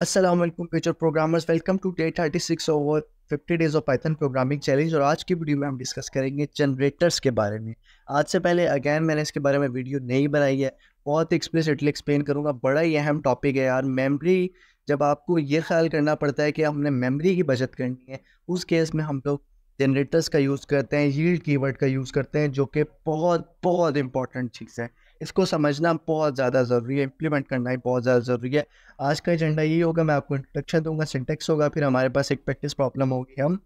Aslam future programmers welcome to day thirty six over fifty days of Python programming challenge और आज की video में हम डिस्कस करेंगे जनरेटर्स के बारे में आज से पहले अगेन मैंने इसके बारे में वीडियो नहीं बनाई है बहुत एक्सप्लेसिटली एक्सप्लेन करूँगा बड़ा ही अहम टॉपिक है यार मेमरी जब आपको ये ख्याल करना पड़ता है कि हमने मेमरी की बचत करनी है उस केस में हम लोग जनरेटर्स का यूज़ करते हैं यील्ड कीवर्ड का यूज़ करते हैं जो कि बहुत बहुत इंपॉर्टेंट चीज़ है इसको समझना बहुत ज़्यादा ज़रूरी है इंप्लीमेंट करना ही बहुत ज़्यादा ज़रूरी है आज का एजेंडा यही होगा मैं आपको इंट्रोडक्शन दूंगा सिंटेक्स होगा फिर हमारे पास एक प्रैक्टिस प्रॉब्लम होगी हम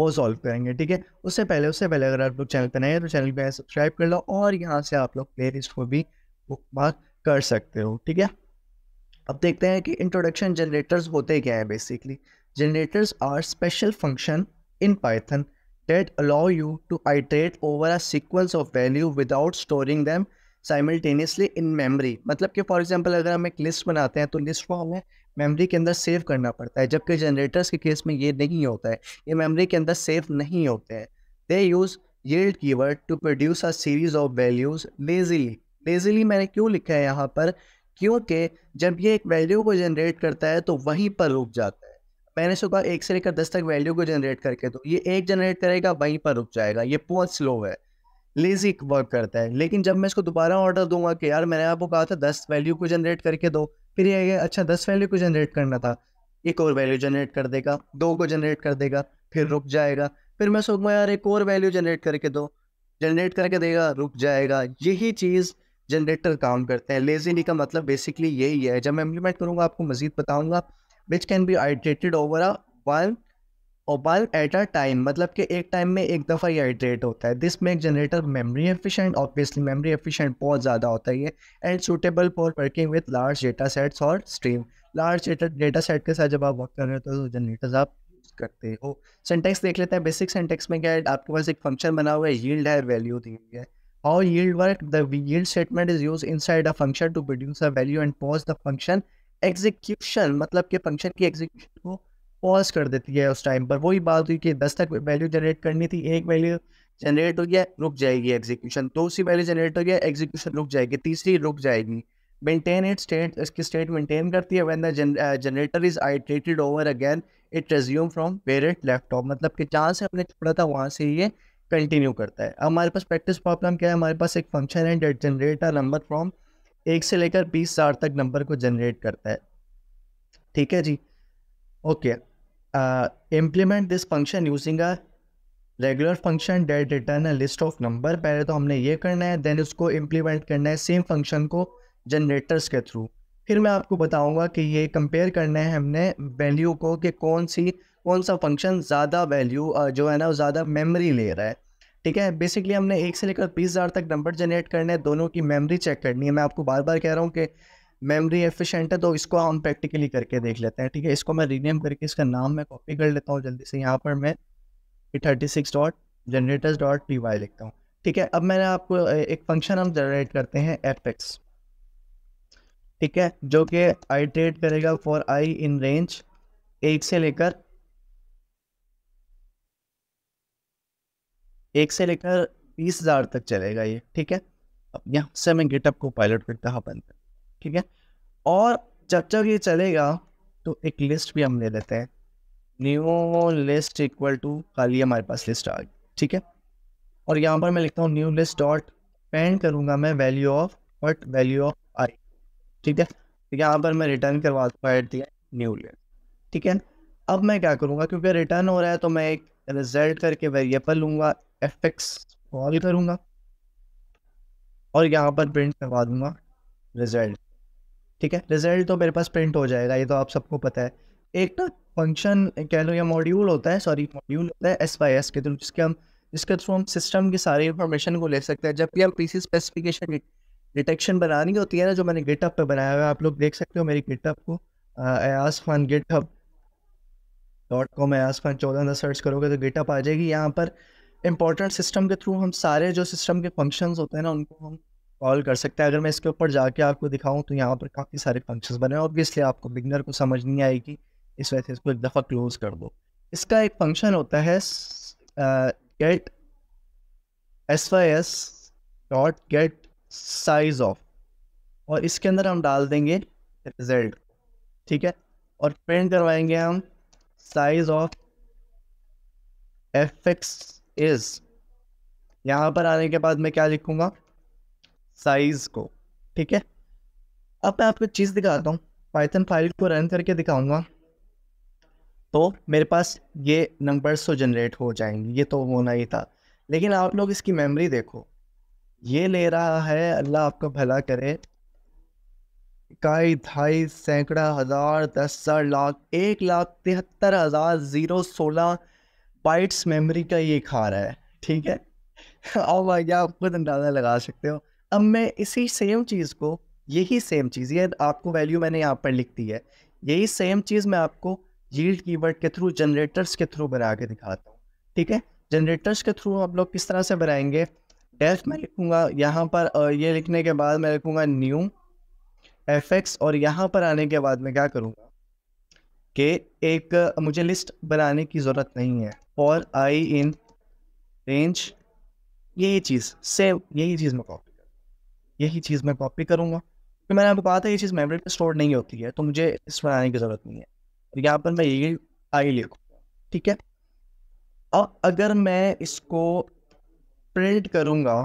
वो सॉल्व करेंगे ठीक है उससे पहले उससे पहले अगर आप लोग चैनल पर नए हैं तो चैनल पर सब्सक्राइब कर लो और यहाँ से आप लोग प्ले लिस्ट को भी बुक मार्क कर सकते हो ठीक है अब देखते हैं कि इंट्रोडक्शन जनरेटर्स होते क्या है basically generators are special function in Python that allow you to iterate over a sequence of value without storing them simultaneously in memory मतलब कि फॉर एग्जांपल अगर हम एक लिस्ट बनाते हैं तो लिस्ट को हमें मेमोरी के अंदर सेव करना पड़ता है जबकि जनरेटर्स के केस में ये नहीं होता है ये मेमोरी के अंदर सेव नहीं होते हैं they use yield keyword to produce a series of values lazily lazily मैंने क्यों लिखा है यहाँ पर क्योंकि जब ये एक वैल्यू को जनरेट करता है तो वहीं पर रुक जाता है मैंने इसको एक से लेकर दस तक वैल्यू को जनरेट करके दो तो ये एक जनरेट करेगा वहीं पर रुक जाएगा ये बहुत स्लो है लेजी वर्क करता है लेकिन जब मैं इसको दोबारा ऑर्डर दूंगा कि यार मैंने आपको कहा था दस वैल्यू को जनरेट करके दो फिर ये अच्छा दस वैल्यू को जनरेट करना था एक और वैल्यू जनरेट कर देगा दो को जनरेट कर देगा फिर रुक जाएगा फिर मैं सोचूंगा यार एक और वैल्यू जनरेट करके दो जनरेट करके देगा रुक जाएगा यही चीज़ जनरेटर काम करते हैं लेजी का मतलब बेसिकली यही है जब मैं इम्प्लीमेंट करूँगा आपको मज़ीद बताऊँगा which can be iterated over a one और बल्ब एट अ टाइम मतलब कि एक टाइम में एक दफ़ा ही हाइड्रेट होता है this make generator memory efficient obviously memory efficient बहुत ज़्यादा होता है ये and suitable for working with large data sets और स्ट्रीम लार्ज डेटा सेट के साथ जब आप वर्क कर रहे हो तो जनरेटर्स आप करते हो सेंटेक्स देख लेते हैं बेसिक सेंटेक्स में क्या है आपके पास एक फंक्शन बना हुआ है यील्ड है वैल्यू दी हुई है how yield work the yield statement is use inside a function to produce a value and pause the function execution मतलब कि फंक्शन की एग्जीक्यूशन को पॉज कर देती है उस टाइम पर वही बात हुई कि दस तक वैल्यू जनरेट करनी थी एक वैल्यू जनरेट हो गया रुक जाएगी एग्जीक्यूशन दूसरी वैल्यू जनरेट हो गया एग्जीक्यूशन रुक जाएगी तीसरी रुक जाएगी मेंटेन इट स्टेट इसकी स्टेट मेंटेन करती है when the generator is iterated over again it resume from where it left off मतलब कि जहाँ से हमने छोड़ा था वहाँ से ये कंटिन्यू करता है हमारे पास प्रैक्टिस प्रॉब्लम क्या है हमारे पास एक फंक्शन है that generate a number from एक से लेकर बीस हजार तक नंबर को जनरेट करता है ठीक है जी okay implement this function using a regular function that return a list of number पहले तो हमने ये करना है देन उसको इम्प्लीमेंट करना है सेम फंक्शन को जनरेटर्स के थ्रू फिर मैं आपको बताऊंगा कि ये कंपेयर करना है हमने वैल्यू को कि कौन सी कौन सा फंक्शन ज़्यादा वैल्यू जो है ना ज़्यादा मेमोरी ले रहा है ठीक है बेसिकली हमने एक से लेकर बीस हज़ार तक नंबर जनरेट करने हैं दोनों की मेमोरी चेक करनी है मैं आपको बार बार कह रहा हूँ कि मेमोरी एफिशिएंट है तो इसको हम प्रैक्टिकली करके देख लेते हैं ठीक है इसको मैं रीनेम करके इसका नाम मैं कॉपी कर लेता हूँ जल्दी से यहाँ पर मैं thirty six dot generators dot P Y लिखता हूँ ठीक है अब मैंने आपको एक फंक्शन हम जनरेट करते हैं एपेक्स ठीक है जो कि आई ट्रेड करेगा फॉर आई इन रेंज एक से लेकर एक से लेकर बीस हज़ार तक चलेगा ये ठीक है अब यहाँ से मैं गेटअप को पायलट करता कहा बंद ठीक है और जब जब ये चलेगा तो एक लिस्ट भी हम ले लेते हैं न्यू लिस्ट इक्वल टू खाली हमारे पास लिस्ट आ गई ठीक है और यहाँ पर मैं लिखता हूँ न्यू लिस्ट डॉट पेन करूँगा मैं value of what value of I ठीक है यहाँ पर मैं रिटर्न करवा दिया न्यू लिस्ट ठीक है अब मैं क्या करूँगा क्योंकि रिटर्न हो रहा है तो मैं एक रिजल्ट करके वेरिएबल लूंगा एफ एक्स कॉल करूंगा और यहाँ पर प्रिंट करवा दूंगा रिजल्ट ठीक है रिजल्ट तो मेरे पास प्रिंट हो जाएगा ये तो आप सबको पता है एक ना फंक्शन कह लो या मॉड्यूल होता है सॉरी मॉड्यूल होता है एस बाई एस के थ्रू जिसके हम जिसके थ्रू हम सिस्टम की सारी इन्फॉर्मेशन को ले सकते हैं जबकि हम पी सी स्पेसिफिकेशन डिटेक्शन बनानी होती है ना जो मैंने गिटअप पे बनाया हुआ है आप लोग देख सकते हो मेरी गिटअप को Ayaz Khan GitHub dot com आस पास चौदह सर्च करोगे तो गेटअप आ जाएगी यहाँ पर इंपॉर्टेंट सिस्टम के थ्रू हम सारे जो सिस्टम के फंक्शन होते हैं ना उनको हम कॉल कर सकते हैं अगर मैं इसके ऊपर जाके आपको दिखाऊँ तो यहाँ पर काफ़ी सारे फंक्शन बने हैं ऑब्वियसली आपको बिगनर को समझ नहीं आएगी इस वजह से इसको एक दफ़ा क्लोज कर दो इसका एक फंक्शन होता है get S Y S dot get size of और इसके अंदर हम डाल देंगे रिजल्ट ठीक है और प्रिंट करवाएंगे हम size of F X is यहाँ पर आने के बाद मैं क्या लिखूँगा साइज को ठीक है अब मैं आपको चीज़ दिखाता हूँ पाइथन फाइल को रन करके दिखाऊंगा तो मेरे पास ये नंबर्स तो जनरेट हो जाएंगे ये तो होना ही था लेकिन आप लोग इसकी मेमोरी देखो ये ले रहा है अल्लाह आपका भला करे इक्काई ढाई सैकड़ा हज़ार दस हज़ार लाख एक लाख तिहत्तर हज़ार ज़ीरो सोलह बाइट्स मेमोरी का ये खा रहा है ठीक है और oh भाई आप खुद अंदाज़ा लगा सकते हो अब मैं इसी सेम चीज़ को यही सेम चीज़ ये आपको वैल्यू मैंने यहाँ पर लिख दी है यही सेम चीज़ मैं आपको यील्ड कीवर्ड के थ्रू जनरेटर्स के थ्रू बना के दिखाता हूँ ठीक है जनरेटर्स के थ्रू आप लोग किस तरह से बनाएंगे डेफ मैं लिखूँगा यहाँ पर ये लिखने के बाद मैं लिखूँगा न्यू एफ एक्स और यहाँ पर आने के बाद मैं क्या करूँगा कि एक मुझे लिस्ट बनाने की ज़रूरत नहीं है और आई इन रेंज यही चीज़ सेव यही चीज़ मैं कॉपी करूँगा यही चीज़ मैं कॉपी करूँगा फिर तो मैंने आपको कहा था ये चीज़ मेमोरी पर स्टोर नहीं होती है तो मुझे इस बनाने की ज़रूरत नहीं है और तो यहाँ पर मैं यही आई लिखूँगा ठीक है और अगर मैं इसको प्रिंट करूँगा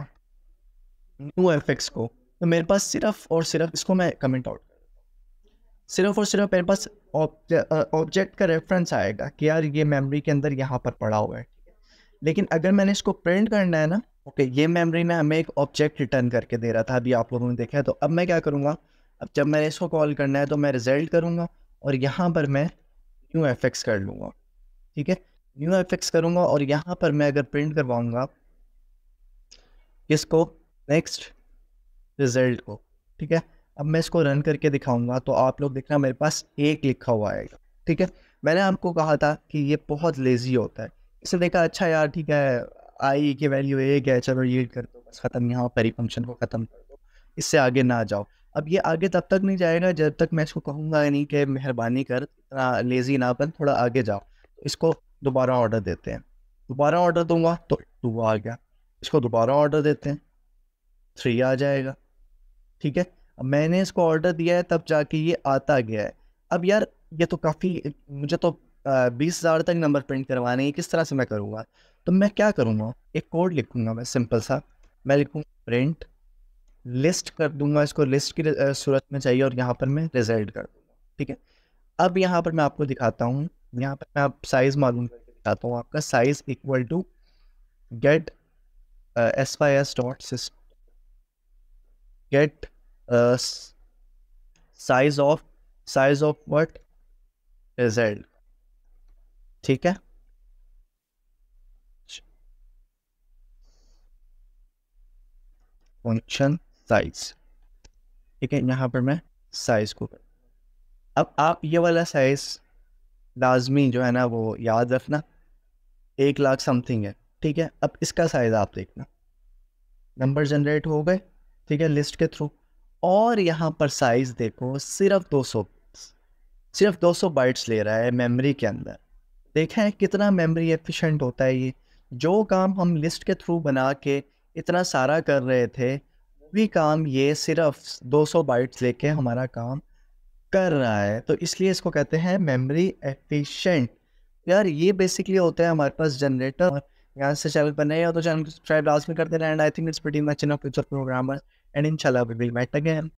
न्यू एफ को तो मेरे पास सिर्फ और सिर्फ इसको मैं कमेंट आउट सिर्फ और सिर्फ मेरे पास ऑब्जेक्ट का रेफरेंस आएगा कि यार ये मेमोरी के अंदर यहाँ पर पड़ा हुआ है लेकिन अगर मैंने इसको प्रिंट करना है ना ओके ये मेमोरी में हमें एक ऑब्जेक्ट रिटर्न करके दे रहा था अभी आप लोगों ने देखा है तो अब मैं क्या करूँगा अब जब मैंने इसको कॉल करना है तो मैं रिजल्ट करूँगा और यहाँ पर मैं न्यू एफ कर लूँगा ठीक है न्यू एफ करूँगा और यहाँ पर मैं अगर प्रिंट करवाऊँगा इसको नेक्स्ट रिजल्ट को ठीक है अब मैं इसको रन करके दिखाऊंगा तो आप लोग देखना मेरे पास एक लिखा हुआ आएगा ठीक है मैंने आपको कहा था कि ये बहुत लेजी होता है इसे देखा अच्छा यार ठीक है आई की वैल्यू एक है चलो ये कर दो बस ख़त्म यहाँ पर ही फंक्शन को ख़त्म कर दो इससे आगे ना जाओ अब ये आगे तब तक नहीं जाएगा जब तक मैं इसको कहूँगा नहीं कि मेहरबानी कर इतना लेजी ना बन थोड़ा आगे जाओ इसको दोबारा ऑर्डर देते हैं दोबारा ऑर्डर दूंगा तो टू आ गया इसको दोबारा ऑर्डर देते हैं थ्री आ जाएगा ठीक है मैंने इसको ऑर्डर दिया है तब जाके ये आता गया है अब यार ये तो काफ़ी मुझे तो बीस हज़ार तक नंबर प्रिंट करवाने हैं किस तरह से मैं करूँगा तो मैं क्या करूँगा एक कोड लिखूँगा मैं सिंपल सा मैं लिखूँगा प्रिंट लिस्ट कर दूंगा इसको लिस्ट की सूरत में चाहिए और यहाँ पर मैं रिजल्ट कर दूँगा ठीक है अब यहाँ पर मैं आपको दिखाता हूँ यहाँ पर मैं आप साइज़ मालूम करके दिखाता हूँ आपका size equal to get S Y S dot system get size of size of what what ठीक है फंक्शन साइज ठीक है यहां पर मैं साइज को अब आप ये वाला साइज लाजमी जो है ना वो याद रखना एक लाख समथिंग है ठीक है अब इसका साइज आप देखना नंबर जनरेट हो गए ठीक है लिस्ट के थ्रू और यहाँ पर साइज देखो सिर्फ 200 सिर्फ 200 बाइट्स ले रहा है मेमोरी के अंदर देखें कितना मेमोरी एफिशिएंट होता है ये जो काम हम लिस्ट के थ्रू बना के इतना सारा कर रहे थे वो भी काम ये सिर्फ 200 बाइट्स लेके हमारा काम कर रहा है तो इसलिए इसको कहते हैं मेमोरी एफिशिएंट यार ये बेसिकली होता है हमारे पास जनरेटर यहाँ से चैनल पर नए हो तो चैनल सब्सक्राइब लास्ट में करते रहें I think it's programmer and inshallah we will meet again.